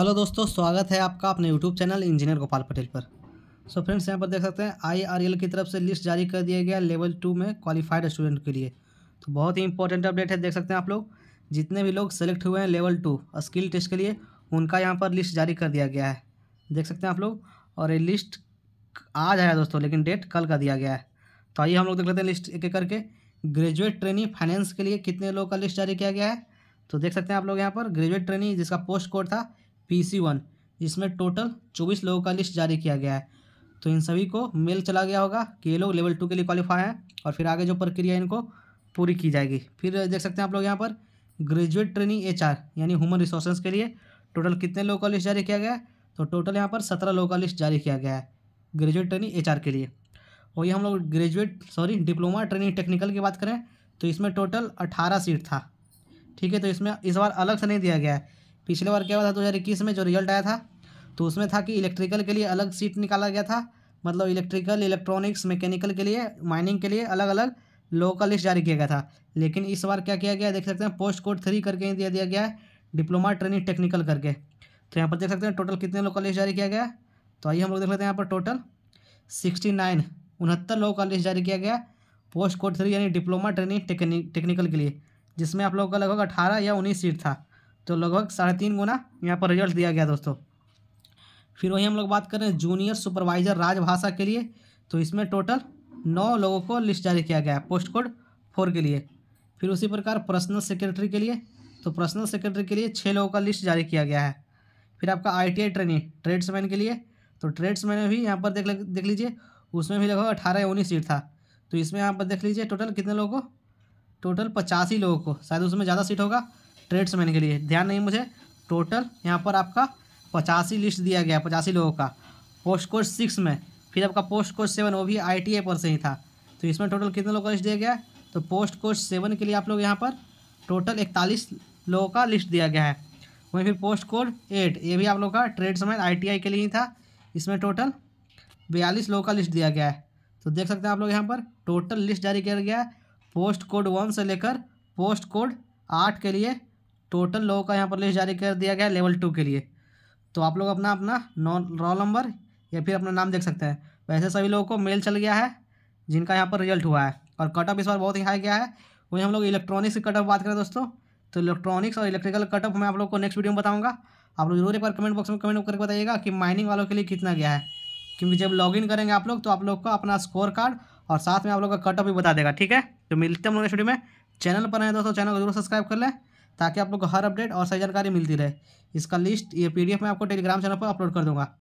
hello दोस्तों स्वागत है आपका अपने YouTube channel engineer Gopal Patel पर सो फ्रेंड्स यहाँ पर देख सकते हैं आईआरएल की तरफ से लिस्ट जारी कर दिया गया लेवल टू में क्वालिफाइड स्टूडेंट के लिए तो बहुत ही इंपॉर्टेंट अपडेट है देख सकते हैं आप लोग जितने भी लोग सेलेक्ट हुए हैं लेवल टू स्किल टेस्ट के लिए उनका यहाँ पर लिस्ट जारी कर दिया गया है देख सकते हैं आप लोग और ये लिस्ट आज आया दोस्तों लेकिन डेट कल का दिया गया है तो आइए हम लोग देख लेते हैं लिस्ट एक एक करके ग्रेजुएट ट्रेनिंग फाइनेंस के लिए कितने लोगों का लिस्ट जारी किया गया है तो देख सकते हैं आप लोग यहाँ पर ग्रेजुएट ट्रेनिंग जिसका पोस्ट कोड था पी सी वन जिसमें टोटल चौबीस लोगों का लिस्ट जारी किया गया है तो इन सभी को मेल चला गया होगा कि ये लोग लेवल टू के लिए क्वालिफाई हैं और फिर आगे जो प्रक्रिया इनको पूरी की जाएगी फिर देख सकते हैं आप लोग यहाँ पर ग्रेजुएट ट्रेनिंग एच यानी ह्यूमन रिसोर्सेज के लिए टोटल कितने लोगों का लिस्ट जारी किया गया है तो टोटल यहाँ पर सत्रह लोगों का लिस्ट जारी किया गया है ग्रेजुएट ट्रेनिंग एच के लिए और ये हम लोग graduate sorry diploma training technical की बात करें तो इसमें टोटल अठारह सीट था ठीक है तो इसमें इस बार अलग से नहीं दिया गया है पिछले बार क्या हुआ था दो हज़ार इक्कीस में जो रिजल्ट आया था तो उसमें था कि इलेक्ट्रिकल के लिए अलग सीट निकाला गया था मतलब इलेक्ट्रिकल इलेक्ट्रॉनिक्स मैकेनिकल के लिए माइनिंग के लिए अलग अलग लोकल का लिस्ट जारी किया गया था लेकिन इस बार क्या किया गया देख सकते हैं पोस्ट कोड थ्री करके दिया दिया गया है डिप्लोमा ट्रेनिंग टेक्निकल करके तो यहाँ पर देख सकते हैं टोटल कितने लोकल का लिस्ट जारी किया गया तो आइए हम लोग देख लेते हैं यहाँ पर टोटल सिक्सटी नाइन उनहत्तर लोकल लिस्ट जारी किया गया पोस्ट कोड थ्री यानी डिप्लोमा ट्रेनिंग टेक्निकल के लिए जिसमें आप लोगों का लगभग अठारह या उन्नीस सीट था तो लगभग साढ़े तीन गुना यहाँ पर रिजल्ट दिया गया दोस्तों फिर वही हम लोग बात करें जूनियर सुपरवाइजर राजभाषा के लिए तो इसमें टोटल नौ लोगों को लिस्ट जारी किया गया है पोस्ट कोड फोर के लिए फिर उसी प्रकार पर्सनल सेक्रेटरी के लिए तो पर्सनल सेक्रेटरी के लिए छः लोगों का लिस्ट जारी किया गया है फिर आपका I T I training tradesman के लिए तो ट्रेड्समैन में भी यहाँ पर देख देख लीजिए उसमें भी लगभग अठारह उन्नीस सीट था तो इसमें यहाँ पर देख लीजिए टोटल कितने लोगों को टोटल पचासी लोगों को शायद उसमें ज़्यादा सीट होगा ट्रेड्समैन के लिए ध्यान नहीं मुझे टोटल यहाँ पर आपका पचासी लिस्ट दिया गया पचासी लोगों का पोस्ट कोर्स सिक्स में फिर आपका पोस्ट कोर्स सेवन वो भी आई पर से ही था तो इसमें टोटल कितने लोगों का लिस्ट दिया गया तो पोस्ट कोर्स सेवन के लिए आप लोग यहाँ पर टोटल इकतालीस लोगों का लिस्ट दिया गया है वहीं फिर पोस्ट कोड एट ये भी आप लोग का ट्रेड्समैन आई के लिए ही था इसमें टोटल बयालीस लोगों का लिस्ट दिया गया है तो देख सकते हैं आप लोग यहाँ पर टोटल लिस्ट जारी किया गया है पोस्ट कोड वन से लेकर पोस्ट कोड आठ के लिए टोटल लोगों का यहाँ पर लिस्ट जारी कर दिया गया है लेवल टू के लिए तो आप लोग अपना अपना नॉन रोल नंबर या फिर अपना नाम देख सकते हैं वैसे सभी लोगों को मेल चल गया है जिनका यहाँ पर रिजल्ट हुआ है और कट ऑफ इस बार बहुत ही हाई गया है वहीं हम लोग इलेक्ट्रॉनिक्स की कट ऑफ बात करें दोस्तों तो इलेक्ट्रॉनिक्स और इलेक्ट्रिकल कट ऑफ मैं आप लोग को नेक्स्ट वीडियो में बताऊँगा आप लोग जरूर एक बार कमेंट बॉक्स में कमेंट करके बताइएगा कि माइनिंग वालों के लिए कितना गया है क्योंकि जब लॉगिन करेंगे आप लोग तो आप लोग का अपना स्कोर कार्ड और साथ में आप लोग का कट ऑफ भी बता देगा ठीक है तो मिलते हैं हम लोग नेक्स्ट वीडियो में चैनल पर हैं दोस्तों चैनल को जरूर सब्सक्राइब कर लें ताकि आप लोग को हर अपडेट और सही जानकारी मिलती रहे इसका लिस्ट ये पी में आपको टेलीग्राम चैनल पर अपलोड कर दूंगा